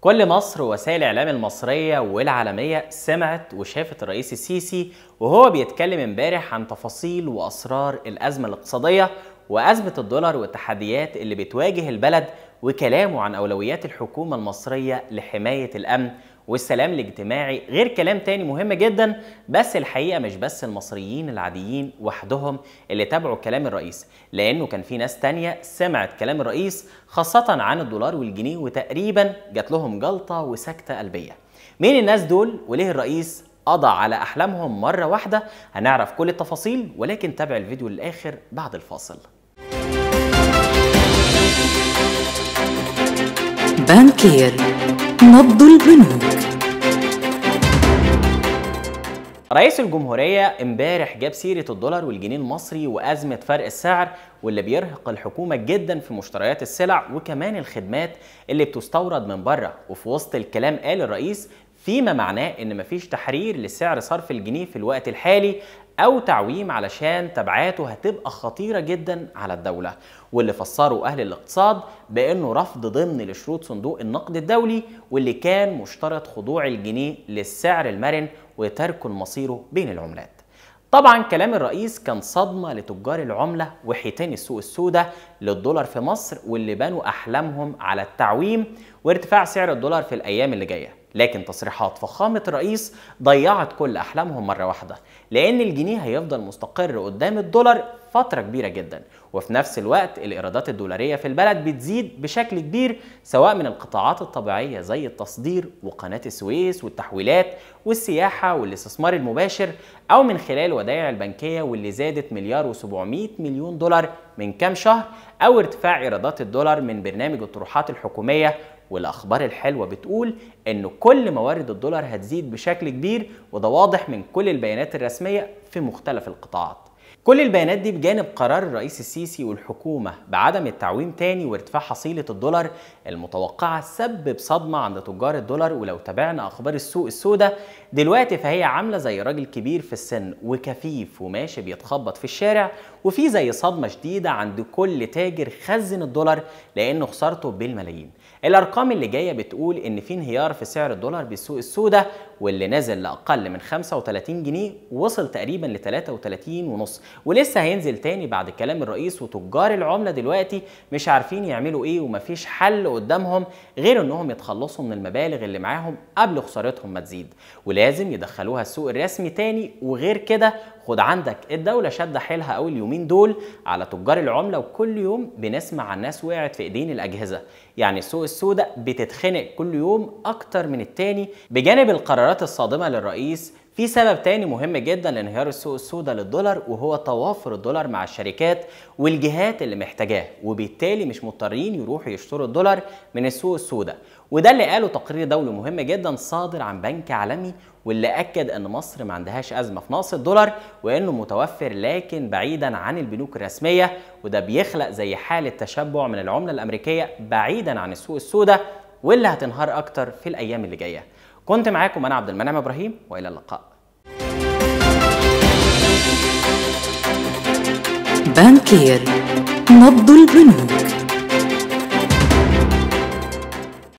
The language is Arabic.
كل مصر وسائل الاعلام المصريه والعالميه سمعت وشافت الرئيس السيسي وهو بيتكلم امبارح عن تفاصيل واسرار الازمه الاقتصاديه وازمه الدولار والتحديات اللي بتواجه البلد وكلامه عن اولويات الحكومه المصريه لحمايه الامن والسلام الاجتماعي غير كلام تاني مهم جدا بس الحقيقه مش بس المصريين العاديين وحدهم اللي تابعوا كلام الرئيس لانه كان في ناس تانية سمعت كلام الرئيس خاصه عن الدولار والجنيه وتقريبا جات لهم جلطه وسكته قلبيه مين الناس دول وليه الرئيس قضى على احلامهم مره واحده هنعرف كل التفاصيل ولكن تابع الفيديو للاخر بعد الفاصل بانكير نبض البنوك رئيس الجمهورية امبارح جاب سيرة الدولار والجنيه المصري وأزمة فرق السعر واللي بيرهق الحكومة جدا في مشتريات السلع وكمان الخدمات اللي بتستورد من بره وفي وسط الكلام قال الرئيس فيما معناه ان مفيش تحرير لسعر صرف الجنيه في الوقت الحالي او تعويم علشان تبعاته هتبقى خطيره جدا على الدوله واللي فسره اهل الاقتصاد بانه رفض ضمن لشروط صندوق النقد الدولي واللي كان مشترط خضوع الجنيه للسعر المرن وترك مصيره بين العملات طبعا كلام الرئيس كان صدمه لتجار العمله وحيتان السوق السوداء للدولار في مصر واللي بنوا احلامهم على التعويم وارتفاع سعر الدولار في الايام اللي جايه لكن تصريحات فخامة الرئيس ضيعت كل أحلامهم مرة واحدة لأن الجنيه هيفضل مستقر قدام الدولار فترة كبيرة جدا وفي نفس الوقت الإيرادات الدولارية في البلد بتزيد بشكل كبير سواء من القطاعات الطبيعية زي التصدير وقناة السويس والتحويلات والسياحة والاستثمار المباشر أو من خلال الودائع البنكية واللي زادت مليار و700 مليون دولار من كام شهر أو ارتفاع إيرادات الدولار من برنامج الطروحات الحكومية والاخبار الحلوه بتقول ان كل موارد الدولار هتزيد بشكل كبير وده واضح من كل البيانات الرسميه في مختلف القطاعات كل البيانات دي بجانب قرار الرئيس السيسي والحكومة بعدم التعويم تاني وارتفاع حصيلة الدولار المتوقعة سبب صدمة عند تجار الدولار ولو تابعنا أخبار السوق السوداء دلوقتي فهي عاملة زي راجل كبير في السن وكفيف وماشي بيتخبط في الشارع وفي زي صدمة شديدة عند كل تاجر خزن الدولار لأنه خسارته بالملايين الأرقام اللي جاية بتقول إن في انهيار في سعر الدولار بالسوق السوداء واللي نزل لأقل من 35 جنيه وصل تقريبا ل 33 ونص ولسه هينزل تاني بعد كلام الرئيس وتجار العمله دلوقتي مش عارفين يعملوا ايه ومفيش حل قدامهم غير انهم يتخلصوا من المبالغ اللي معاهم قبل خسارتهم ما تزيد ولازم يدخلوها السوق الرسمي تاني وغير كده خد عندك الدولة شد حيلها اول اليومين دول على تجار العملة وكل يوم بنسمع عن ناس وقعت في ايدين الأجهزة يعني السوق السوداء بتتخنق كل يوم أكتر من التاني بجانب القرارات الصادمة للرئيس في سبب تاني مهم جدا لانهيار السوق السوداء للدولار وهو توافر الدولار مع الشركات والجهات اللي محتاجاه وبالتالي مش مضطرين يروحوا يشتروا الدولار من السوق السوداء وده اللي قاله تقرير دولي مهم جدا صادر عن بنك عالمي واللي اكد ان مصر ما عندهاش ازمه في نقص الدولار وانه متوفر لكن بعيدا عن البنوك الرسميه وده بيخلق زي حاله تشبع من العمله الامريكيه بعيدا عن السوق السوداء واللي هتنهار اكتر في الايام اللي جايه كنت معاكم انا عبد المنعم ابراهيم والى اللقاء بانكير نبض البنوك